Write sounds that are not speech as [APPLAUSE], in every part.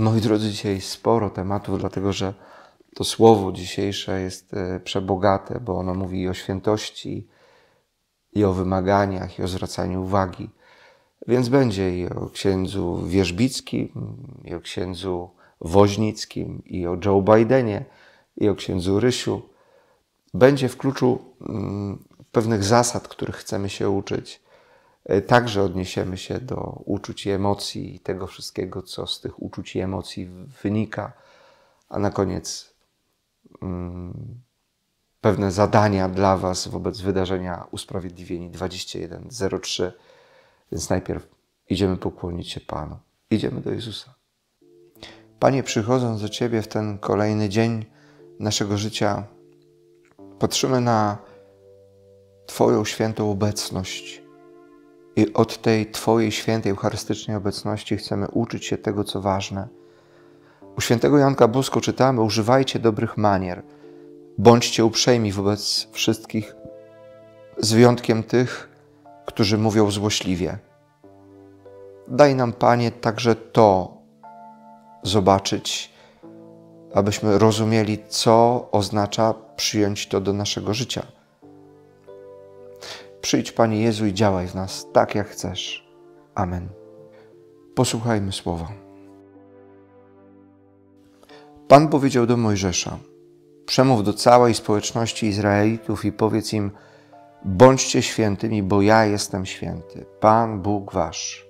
Moi drodzy, dzisiaj sporo tematów, dlatego że to słowo dzisiejsze jest e, przebogate, bo ono mówi i o świętości, i o wymaganiach, i o zwracaniu uwagi. Więc będzie i o księdzu Wierzbickim, i o księdzu Woźnickim, i o Joe Bidenie, i o księdzu Rysiu. Będzie w kluczu mm, pewnych zasad, których chcemy się uczyć, E, także odniesiemy się do uczuć i emocji i tego wszystkiego, co z tych uczuć i emocji wynika. A na koniec hmm, pewne zadania dla Was wobec wydarzenia Usprawiedliwieni 21.03. Więc najpierw idziemy pokłonić się Panu. Idziemy do Jezusa. Panie, przychodząc do Ciebie w ten kolejny dzień naszego życia, patrzymy na Twoją świętą obecność i od tej Twojej świętej eucharystycznej obecności chcemy uczyć się tego, co ważne. U świętego Janka Bosko czytamy: Używajcie dobrych manier, bądźcie uprzejmi wobec wszystkich, z wyjątkiem tych, którzy mówią złośliwie. Daj nam, Panie, także to zobaczyć, abyśmy rozumieli, co oznacza przyjąć to do naszego życia. Przyjdź, Panie Jezu, i działaj w nas tak, jak chcesz. Amen. Posłuchajmy słowa. Pan powiedział do Mojżesza: Przemów do całej społeczności Izraelitów i powiedz im: Bądźcie świętymi, bo ja jestem święty, Pan Bóg wasz.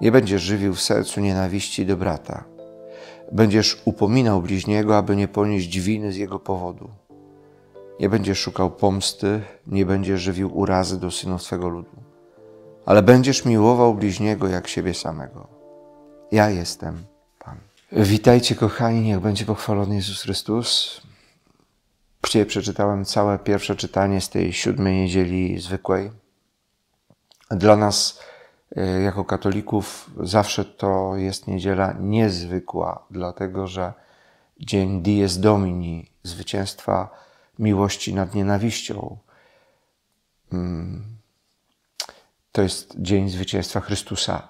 Nie będziesz żywił w sercu nienawiści do brata. Będziesz upominał bliźniego, aby nie ponieść winy z jego powodu. Nie będzie szukał pomsty, nie będzie żywił urazy do synów swego ludu, ale będziesz miłował bliźniego jak siebie samego. Ja jestem Pan. Witajcie, kochani, niech będzie pochwalony Jezus Chrystus. Dzisiaj przeczytałem całe pierwsze czytanie z tej siódmej niedzieli zwykłej. Dla nas, e, jako katolików, zawsze to jest niedziela niezwykła, dlatego że dzień Dies Domini, zwycięstwa miłości nad nienawiścią. Mm. To jest dzień zwycięstwa Chrystusa.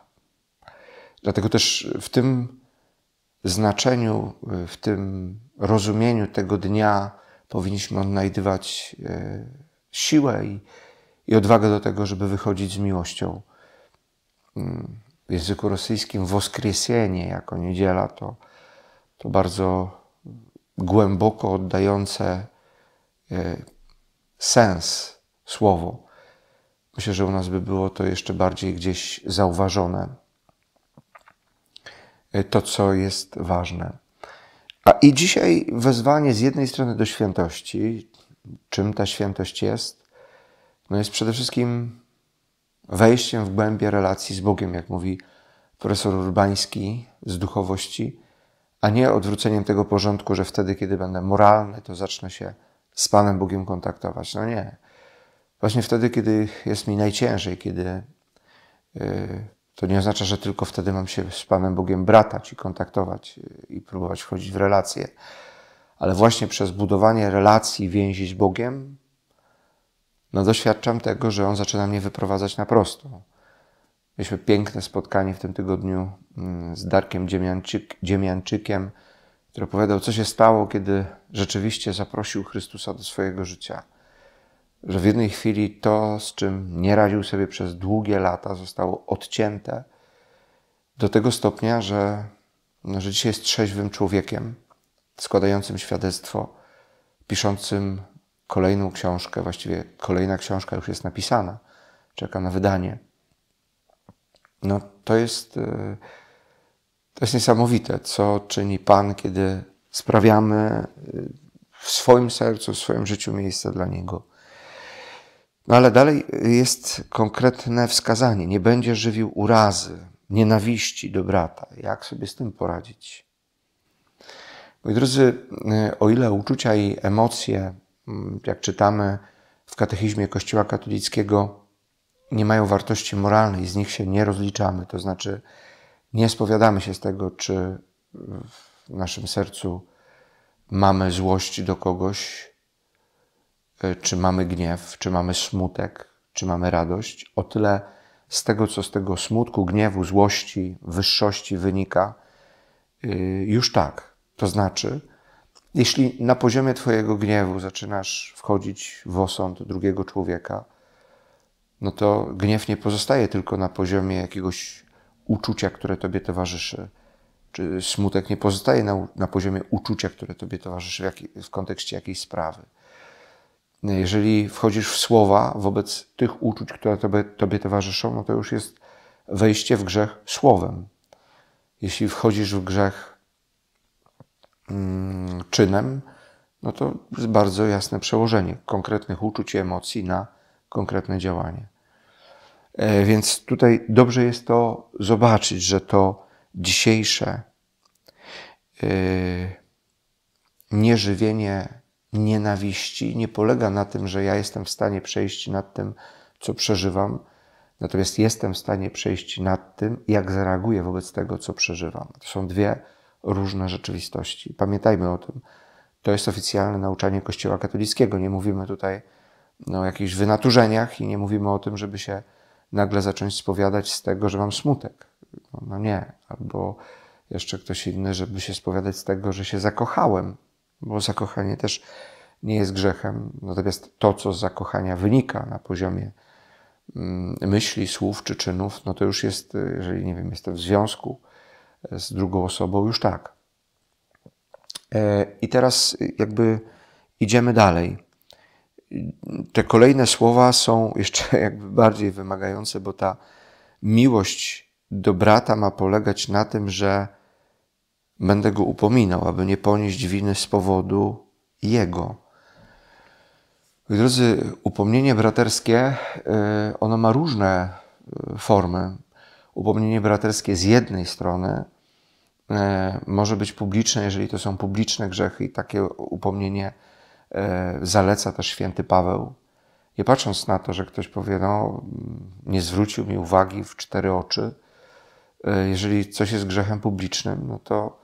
Dlatego też w tym znaczeniu, w tym rozumieniu tego dnia powinniśmy odnajdywać e, siłę i, i odwagę do tego, żeby wychodzić z miłością. Mm. W języku rosyjskim woskresienie jako niedziela to, to bardzo głęboko oddające E, sens słowo. Myślę, że u nas by było to jeszcze bardziej gdzieś zauważone. E, to, co jest ważne. A i dzisiaj wezwanie z jednej strony do świętości, czym ta świętość jest? No jest przede wszystkim wejściem w głębie relacji z Bogiem, jak mówi profesor Urbański z duchowości, a nie odwróceniem tego porządku, że wtedy, kiedy będę moralny, to zacznę się z Panem Bogiem kontaktować. No nie. Właśnie wtedy, kiedy jest mi najciężej, kiedy y, to nie oznacza, że tylko wtedy mam się z Panem Bogiem bratać i kontaktować y, i próbować wchodzić w relacje. Ale właśnie przez budowanie relacji, więzi z Bogiem, no doświadczam tego, że On zaczyna mnie wyprowadzać na prostu. Mieliśmy piękne spotkanie w tym tygodniu mm, z Darkiem Dziemianczyk, Dziemianczykiem, który opowiadał, co się stało, kiedy rzeczywiście zaprosił Chrystusa do swojego życia. Że w jednej chwili to, z czym nie radził sobie przez długie lata, zostało odcięte do tego stopnia, że, no, że dzisiaj jest trzeźwym człowiekiem, składającym świadectwo, piszącym kolejną książkę, właściwie kolejna książka już jest napisana, czeka na wydanie. No to jest. Yy, to jest niesamowite, co czyni Pan, kiedy sprawiamy y, w swoim sercu, w swoim życiu miejsce dla Niego. No ale dalej jest konkretne wskazanie: nie będzie żywił urazy, nienawiści do brata. Jak sobie z tym poradzić? Moi drodzy, y, o ile uczucia i emocje, mm, jak czytamy w katechizmie Kościoła katolickiego, nie mają wartości moralnej, z nich się nie rozliczamy, to znaczy nie spowiadamy się z tego, czy w naszym sercu mamy złość do kogoś, y, czy mamy gniew, czy mamy smutek, czy mamy radość. O tyle z tego, co z tego smutku, gniewu, złości, wyższości wynika, y, już tak. To znaczy, jeśli na poziomie Twojego gniewu zaczynasz wchodzić w osąd drugiego człowieka, no to gniew nie pozostaje tylko na poziomie jakiegoś uczucia, które Tobie towarzyszy? Czy smutek nie pozostaje na, na poziomie uczucia, które Tobie towarzyszy w, jak, w kontekście jakiejś sprawy? Jeżeli wchodzisz w słowa wobec tych uczuć, które tobie, tobie towarzyszą, no to już jest wejście w grzech słowem. Jeśli wchodzisz w grzech mm, czynem, no to jest bardzo jasne przełożenie konkretnych uczuć i emocji na konkretne działanie. E, więc tutaj dobrze jest to zobaczyć, że to dzisiejsze e, nieżywienie nienawiści nie polega na tym, że ja jestem w stanie przejść nad tym, co przeżywam, natomiast jestem w stanie przejść nad tym, jak zareaguję wobec tego, co przeżywam. To są dwie różne rzeczywistości. Pamiętajmy o tym. To jest oficjalne nauczanie Kościoła katolickiego. Nie mówimy tutaj o jakichś wynaturzeniach i nie mówimy o tym, żeby się nagle zacząć spowiadać z tego, że mam smutek. No, no nie, albo jeszcze ktoś inny, żeby się spowiadać z tego, że się zakochałem, bo zakochanie też nie jest grzechem. Natomiast to, co z zakochania wynika na poziomie mm, myśli, słów czy czynów, no to już jest, jeżeli nie wiem, jestem w związku z drugą osobą, już tak. E, I teraz jakby idziemy dalej te kolejne słowa są jeszcze [LAUGHS] jakby bardziej wymagające, bo ta miłość do brata ma polegać na tym, że będę go upominał, aby nie ponieść winy z powodu jego. Drodzy, upomnienie braterskie, y, ono ma różne y, formy. Upomnienie braterskie z jednej strony y, może być publiczne, jeżeli to są publiczne grzechy i takie upomnienie E, zaleca też święty Paweł. Nie patrząc na to, że ktoś powie, no, nie zwrócił mi uwagi w cztery oczy, e, jeżeli coś jest grzechem publicznym, no to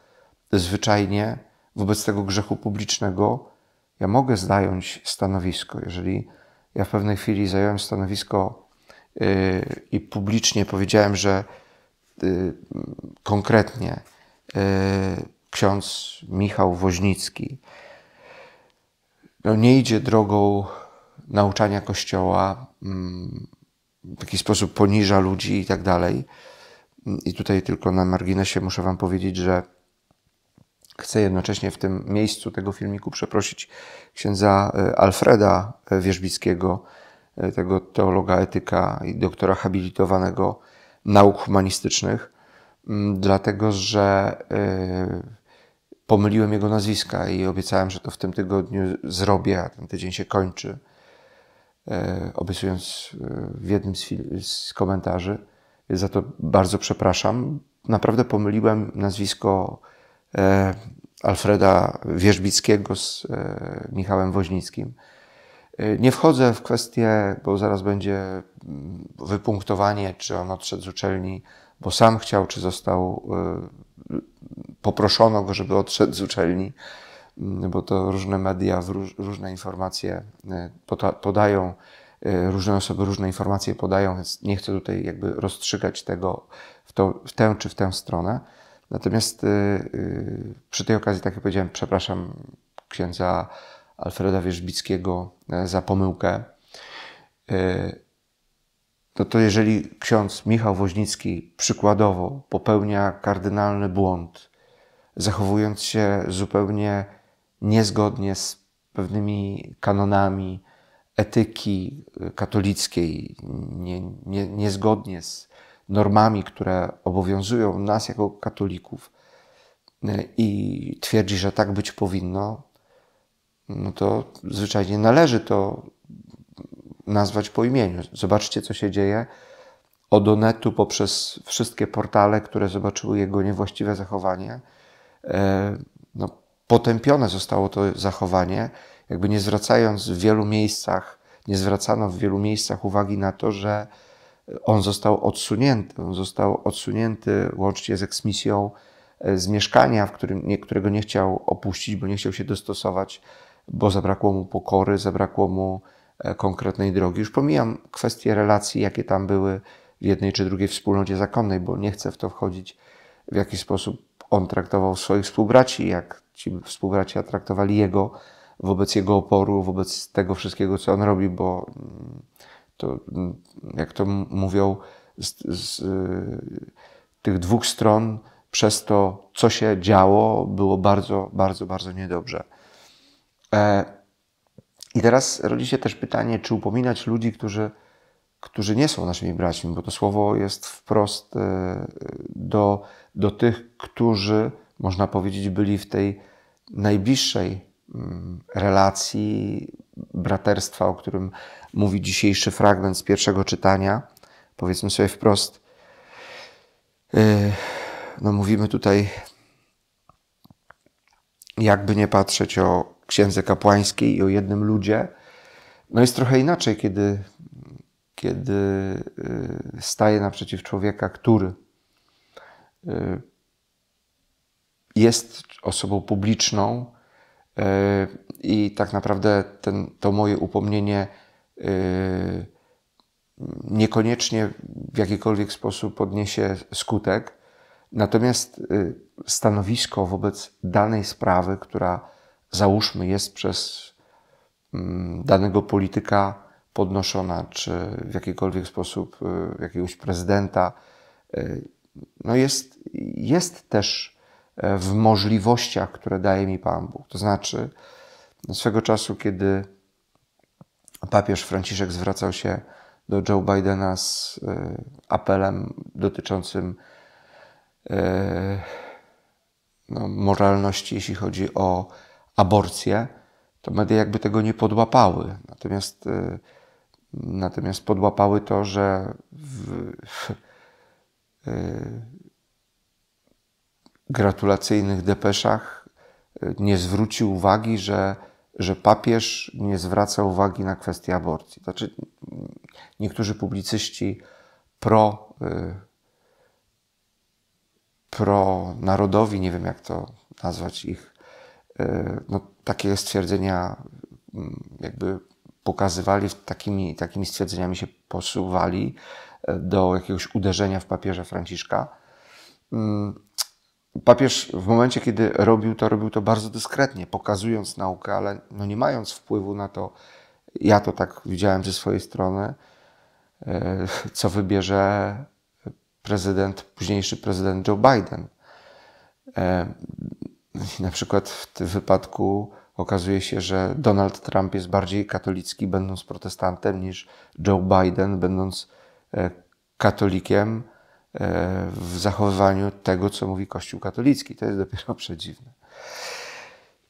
zwyczajnie wobec tego grzechu publicznego ja mogę zająć stanowisko. Jeżeli ja w pewnej chwili zająłem stanowisko e, i publicznie powiedziałem, że konkretnie ksiądz Michał Woźnicki no, nie idzie drogą nauczania Kościoła, mm, w jakiś sposób poniża ludzi i tak dalej. I tutaj tylko na marginesie muszę Wam powiedzieć, że chcę jednocześnie w tym miejscu tego filmiku przeprosić księdza e, Alfreda e, Wierzbickiego, e, tego teologa etyka i doktora habilitowanego nauk humanistycznych, mm, dlatego że pomyliłem jego nazwiska i obiecałem, że to w tym tygodniu zrobię, a ten tydzień się kończy. E, obiecując e, w jednym z, z komentarzy. za to bardzo przepraszam. Naprawdę pomyliłem nazwisko e, Alfreda Wierzbickiego z Michałem Woźnickim. Nie wchodzę w kwestię, bo zaraz będzie mm, wypunktowanie, czy on odszedł z uczelni, bo sam chciał, czy został poproszono go, żeby odszedł z uczelni, mm, bo to różne media, różne informacje y, podają, y, różne osoby różne informacje podają, więc nie chcę tutaj jakby rozstrzygać tego w, w tę czy w tę stronę. Natomiast y, przy tej okazji, tak jak powiedziałem, przepraszam księdza Alfreda Wierzbickiego e, za pomyłkę no to jeżeli ksiądz Michał Woźnicki przykładowo popełnia kardynalny błąd, zachowując się zupełnie niezgodnie z pewnymi kanonami etyki katolickiej, nie, nie, niezgodnie z normami, które obowiązują nas jako katolików e, i twierdzi, że tak być powinno, no to zwyczajnie należy to nazwać po imieniu. Zobaczcie, co się dzieje od Onetu poprzez wszystkie portale, które zobaczyły jego niewłaściwe zachowanie. E, no, potępione zostało to zachowanie, jakby nie zwracając w wielu miejscach, nie zwracano w wielu miejscach uwagi na to, że on został odsunięty. On został odsunięty łącznie z eksmisją e, z mieszkania, w którym, nie, którego nie chciał opuścić, bo nie chciał się dostosować, bo zabrakło mu pokory, zabrakło mu E, konkretnej drogi. Już pomijam kwestie relacji, jakie tam były w jednej czy drugiej wspólnocie zakonnej, bo nie chcę w to wchodzić, w jaki sposób on traktował swoich współbraci, jak ci współbracia traktowali jego wobec jego oporu, wobec tego wszystkiego, co on robi, bo mm, to, mm, jak to mówią, z, z y, tych dwóch stron przez to, co się działo, było bardzo, bardzo, bardzo niedobrze. E, i teraz rodzi się też pytanie, czy upominać ludzi, którzy, którzy nie są naszymi braćmi, bo to słowo jest wprost e, do, do tych, którzy, można powiedzieć, byli w tej najbliższej mm, relacji braterstwa, o którym mówi dzisiejszy fragment z pierwszego czytania. Powiedzmy sobie wprost, e, no mówimy tutaj, jakby nie patrzeć o księdze kapłańskiej i o jednym ludzie. No jest trochę inaczej, kiedy, kiedy y, staje naprzeciw człowieka, który y, jest osobą publiczną y, i tak naprawdę ten, to moje upomnienie niekoniecznie w jakikolwiek sposób odniesie skutek. Natomiast stanowisko wobec danej sprawy, która załóżmy jest przez mm, danego polityka podnoszona, czy w jakikolwiek sposób y, jakiegoś prezydenta, y, no jest, jest też e, w możliwościach, które daje mi Pan Bóg. To znaczy, swego czasu, kiedy papież Franciszek zwracał się do Joe Bidena z e, apelem dotyczącym e, no, moralności, jeśli chodzi o aborcję, to media jakby tego nie podłapały. Natomiast, y, natomiast podłapały to, że w, y, gratulacyjnych depeszach y, nie zwrócił uwagi, że, że papież nie zwraca uwagi na kwestię aborcji. Znaczy, niektórzy publicyści pro, pro narodowi, nie wiem jak to nazwać ich, E, no, takie stwierdzenia mm, jakby pokazywali, takimi, takimi stwierdzeniami się posuwali e, do jakiegoś uderzenia w papieża Franciszka. Mm, papież w momencie, kiedy robił to, robił to bardzo dyskretnie, pokazując naukę, ale no nie mając wpływu na to, ja to tak widziałem ze swojej strony, e, co wybierze prezydent, późniejszy prezydent Joe Biden na przykład w tym wypadku okazuje się, że Donald Trump jest bardziej katolicki, będąc protestantem, niż Joe Biden, będąc e, katolikiem e, w zachowywaniu tego, co mówi Kościół katolicki. To jest dopiero [LAUGHS] przedziwne.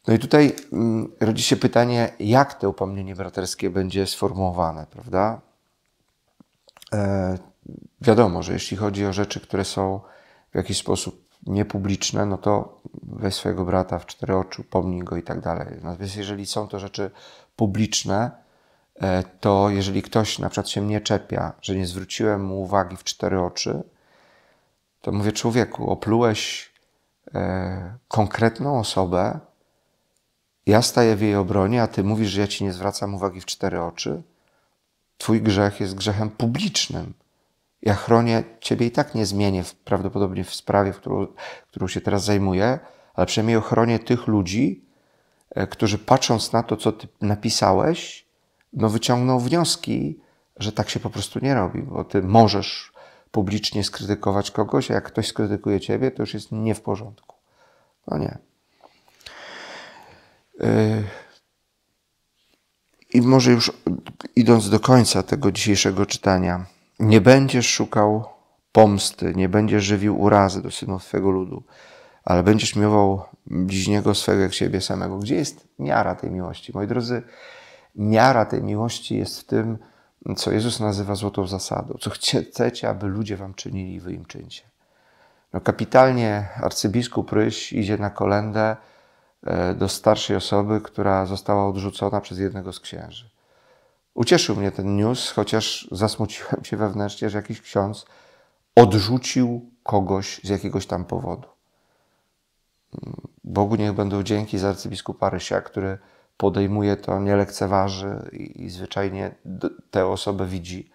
No i tutaj mm, rodzi się pytanie, jak to upomnienie braterskie będzie sformułowane, prawda? E, wiadomo, że jeśli chodzi o rzeczy, które są w jakiś sposób niepubliczne, no to weź swojego brata w cztery oczy, pomnij go i tak dalej. Natomiast jeżeli są to rzeczy publiczne, e, to jeżeli ktoś na przykład się mnie czepia, że nie zwróciłem mu uwagi w cztery oczy, to mówię człowieku, oplułeś e, konkretną osobę, ja staję w jej obronie, a ty mówisz, że ja ci nie zwracam uwagi w cztery oczy. Twój grzech jest grzechem publicznym ja chronię Ciebie i tak nie zmienię w, prawdopodobnie w sprawie, w którą, którą się teraz zajmuję, ale przynajmniej ochronię tych ludzi, e, którzy patrząc na to, co Ty napisałeś, no wyciągną wnioski, że tak się po prostu nie robi, bo Ty możesz publicznie skrytykować kogoś, a jak ktoś skrytykuje Ciebie, to już jest nie w porządku. No nie. E, I może już idąc do końca tego dzisiejszego czytania, nie będziesz szukał pomsty, nie będziesz żywił urazy do synów Twojego ludu, ale będziesz miłował bliźniego swego jak siebie samego. Gdzie jest miara tej miłości? Moi drodzy, miara tej miłości jest w tym, co Jezus nazywa złotą zasadą. Co chcecie, aby ludzie wam czynili i wy im czyńcie. No kapitalnie arcybiskup Ryś idzie na kolendę e, do starszej osoby, która została odrzucona przez jednego z księży. Ucieszył mnie ten news, chociaż zasmuciłem się wewnętrznie, że jakiś ksiądz odrzucił kogoś z jakiegoś tam powodu. Bogu niech będą dzięki za arcybiskupa Rysia, który podejmuje to, nie lekceważy i, i zwyczajnie tę osobę widzi.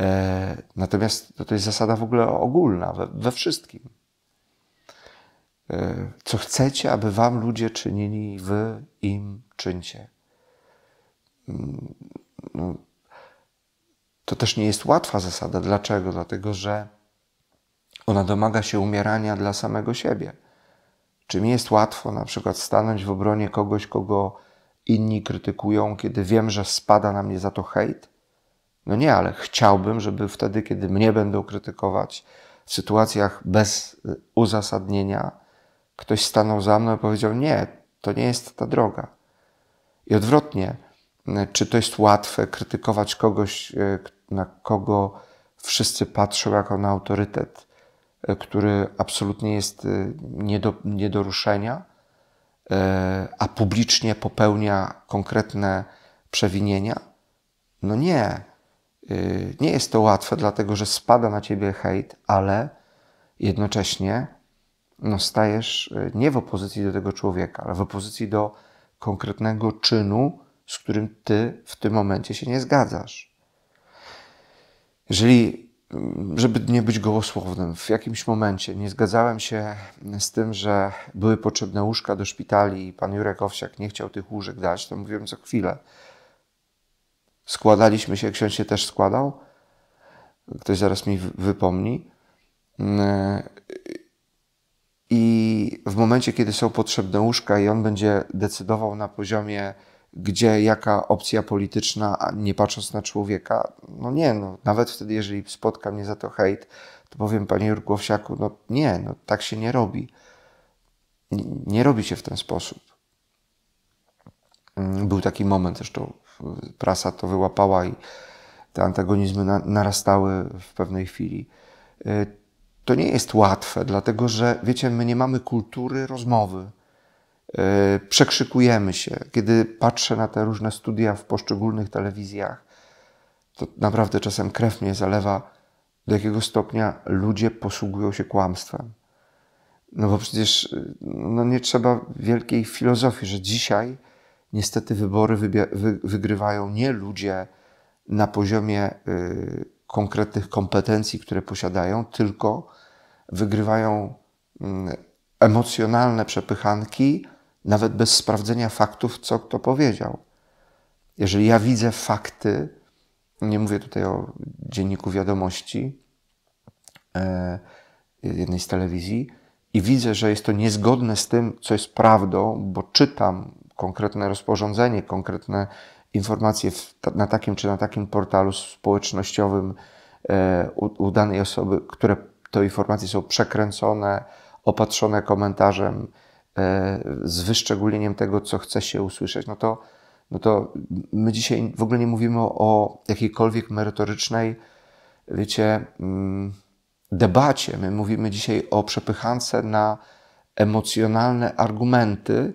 E, natomiast to, to, jest zasada w ogóle ogólna, we, we wszystkim. E, co chcecie, aby wam ludzie czynili, wy im czyńcie. Mm, no, to też nie jest łatwa zasada. Dlaczego? Dlatego, że ona domaga się umierania dla samego siebie. Czy mi jest łatwo na przykład stanąć w obronie kogoś, kogo inni krytykują, kiedy wiem, że spada na mnie za to hejt? No nie, ale chciałbym, żeby wtedy, kiedy mnie będą krytykować w sytuacjach bez y, uzasadnienia, ktoś stanął za mną i powiedział: Nie, to nie jest ta droga. I odwrotnie, czy to jest łatwe krytykować kogoś, e, na kogo wszyscy patrzą jako na autorytet, e, który absolutnie jest e, nie do, nie do ruszenia, a publicznie popełnia konkretne przewinienia? No nie. Nie jest to łatwe, dlatego że spada na ciebie hejt, ale jednocześnie no, stajesz nie w opozycji do tego człowieka, ale w opozycji do konkretnego czynu, z którym ty w tym momencie się nie zgadzasz. Jeżeli, mm, żeby nie być gołosłownym, w jakimś momencie nie zgadzałem się z tym, że były potrzebne łóżka do szpitali i pan Jurek Owsiak nie chciał tych łóżek dać, to mówiłem co chwilę. Składaliśmy się, ksiądz się też składał. Ktoś zaraz mi wypomni. Mm, I w momencie, kiedy są potrzebne łóżka i on będzie decydował na poziomie gdzie jaka opcja polityczna, nie patrząc na człowieka, no nie, no, nawet wtedy, jeżeli spotka mnie za to hejt, to powiem panie Jurgłowsiaku, no nie, no tak się nie robi. Nie, nie robi się w ten sposób. Mm, był taki moment, zresztą prasa to wyłapała i te antagonizmy na, narastały w pewnej chwili. Y, to nie jest łatwe, dlatego że, wiecie, my nie mamy kultury rozmowy E, przekrzykujemy się. Kiedy patrzę na te różne studia w poszczególnych telewizjach, to naprawdę czasem krew mnie zalewa, do jakiego stopnia ludzie posługują się kłamstwem. No bo przecież y, no nie trzeba wielkiej filozofii, że dzisiaj niestety wybory wygrywają nie ludzie na poziomie y, konkretnych kompetencji, które posiadają, tylko wygrywają y, emocjonalne przepychanki nawet bez sprawdzenia faktów, co kto powiedział. Jeżeli ja widzę fakty, nie mówię tutaj o dzienniku wiadomości, e, jednej z telewizji, i widzę, że jest to niezgodne z tym, co jest prawdą, bo czytam konkretne rozporządzenie, konkretne informacje w, na takim czy na takim portalu społecznościowym e, u, u danej osoby, które te informacje są przekręcone, opatrzone komentarzem, E, z wyszczególnieniem tego, co chce się usłyszeć, no to, no to my dzisiaj w ogóle nie mówimy o jakiejkolwiek merytorycznej, wiecie, mm, debacie. My mówimy dzisiaj o przepychance na emocjonalne argumenty,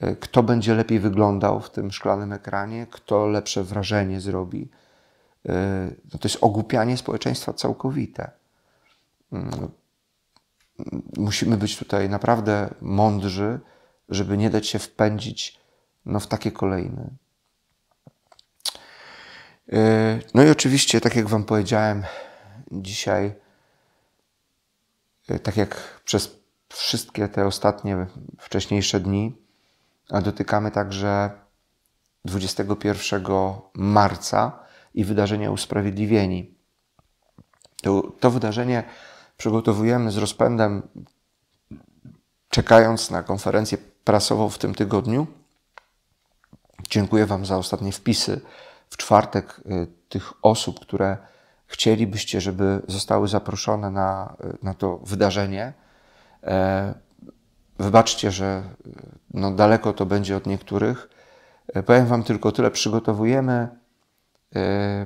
e, kto będzie lepiej wyglądał w tym szklanym ekranie, kto lepsze wrażenie zrobi. E, no to jest ogłupianie społeczeństwa całkowite. Mm, musimy być tutaj naprawdę mądrzy, żeby nie dać się wpędzić no, w takie kolejne. E, no i oczywiście, tak jak Wam powiedziałem dzisiaj, e, tak jak przez wszystkie te ostatnie, wcześniejsze dni, a dotykamy także 21 marca i wydarzenia Usprawiedliwieni. To, to wydarzenie przygotowujemy z rozpędem, czekając na konferencję prasową w tym tygodniu. Dziękuję Wam za ostatnie wpisy w czwartek y, tych osób, które chcielibyście, żeby zostały zaproszone na, y, na to wydarzenie. E, wybaczcie, że y, no daleko to będzie od niektórych. E, powiem Wam tylko tyle: przygotowujemy,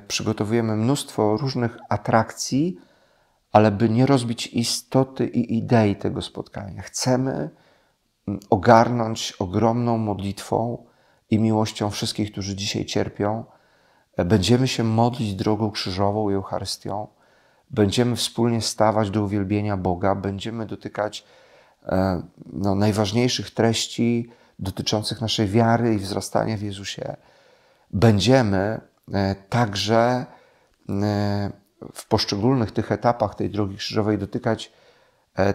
przygotowujemy mnóstwo różnych atrakcji, ale by nie rozbić istoty i idei tego spotkania. Chcemy mm, ogarnąć ogromną modlitwą i miłością wszystkich, którzy dzisiaj cierpią. Będziemy się modlić drogą krzyżową i Eucharystią. Będziemy wspólnie stawać do uwielbienia Boga. Będziemy dotykać e, no, najważniejszych treści dotyczących naszej wiary i wzrastania w Jezusie. Będziemy e, także e, w poszczególnych tych etapach tej drogi krzyżowej dotykać e,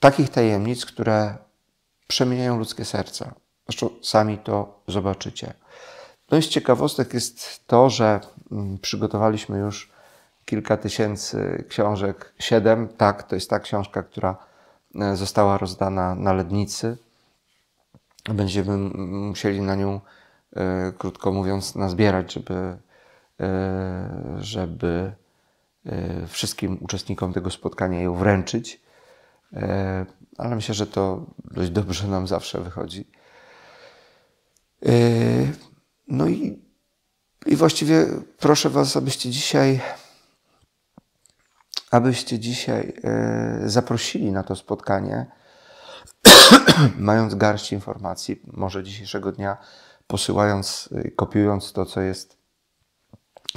takich tajemnic, które przemieniają ludzkie serca. Zresztą sami to zobaczycie. No i z ciekawostek jest to, że mm, przygotowaliśmy już kilka tysięcy książek, siedem, tak, to jest ta książka, która e, została rozdana na Lednicy. Będziemy musieli na nią, e, krótko mówiąc, nazbierać, żeby E, żeby e, wszystkim uczestnikom tego spotkania ją wręczyć. E, ale myślę, że to dość dobrze nam zawsze wychodzi. No i, i właściwie proszę Was, abyście dzisiaj, abyście dzisiaj zaprosili na to spotkanie, [COUGHS] mając garść informacji, może dzisiejszego dnia, posyłając, kopiując to, co jest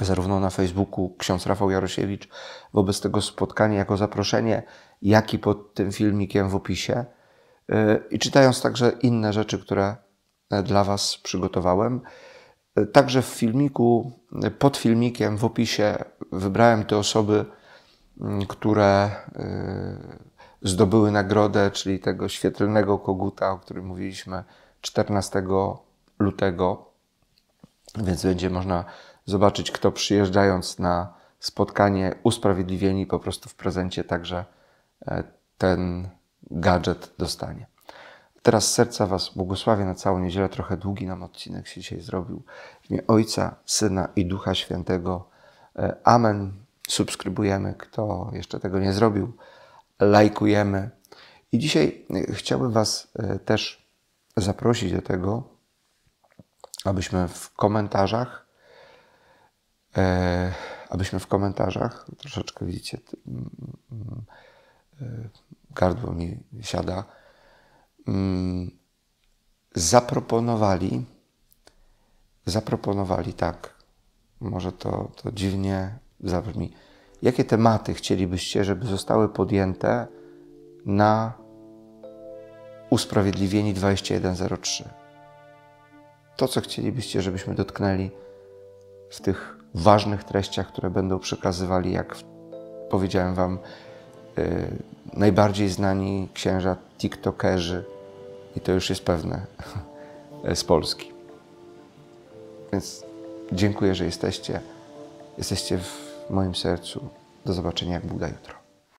zarówno na Facebooku ksiądz Rafał Jarosiewicz wobec tego spotkania jako zaproszenie, jak i pod tym filmikiem w opisie. Y, I czytając także inne rzeczy, które e, dla Was przygotowałem. E, także w filmiku, e, pod filmikiem w opisie wybrałem te osoby, mm, które zdobyły nagrodę, czyli tego świetlnego koguta, o którym mówiliśmy 14 lutego więc będzie można zobaczyć, kto przyjeżdżając na spotkanie usprawiedliwieni po prostu w prezencie także e, ten gadżet dostanie. Teraz serca Was błogosławię na całą niedzielę. Trochę długi nam odcinek się dzisiaj zrobił. W imię Ojca, Syna i Ducha Świętego. E, amen. Subskrybujemy, kto jeszcze tego nie zrobił. Lajkujemy. I dzisiaj e, chciałbym Was też zaprosić do tego, abyśmy w komentarzach, e, abyśmy w komentarzach, troszeczkę widzicie, e, gardło mi siada, mm, zaproponowali, zaproponowali tak, może to, to dziwnie zabrzmi, jakie tematy chcielibyście, żeby zostały podjęte na usprawiedliwieni 2103? to, co chcielibyście, żebyśmy dotknęli w tych ważnych treściach, które będą przekazywali, jak powiedziałem Wam, yy, najbardziej znani księża, tiktokerzy, i to już jest pewne, [LAUGHS] z Polski. Więc dziękuję, że jesteście. Jesteście w moim sercu. Do zobaczenia, jak Buda jutro.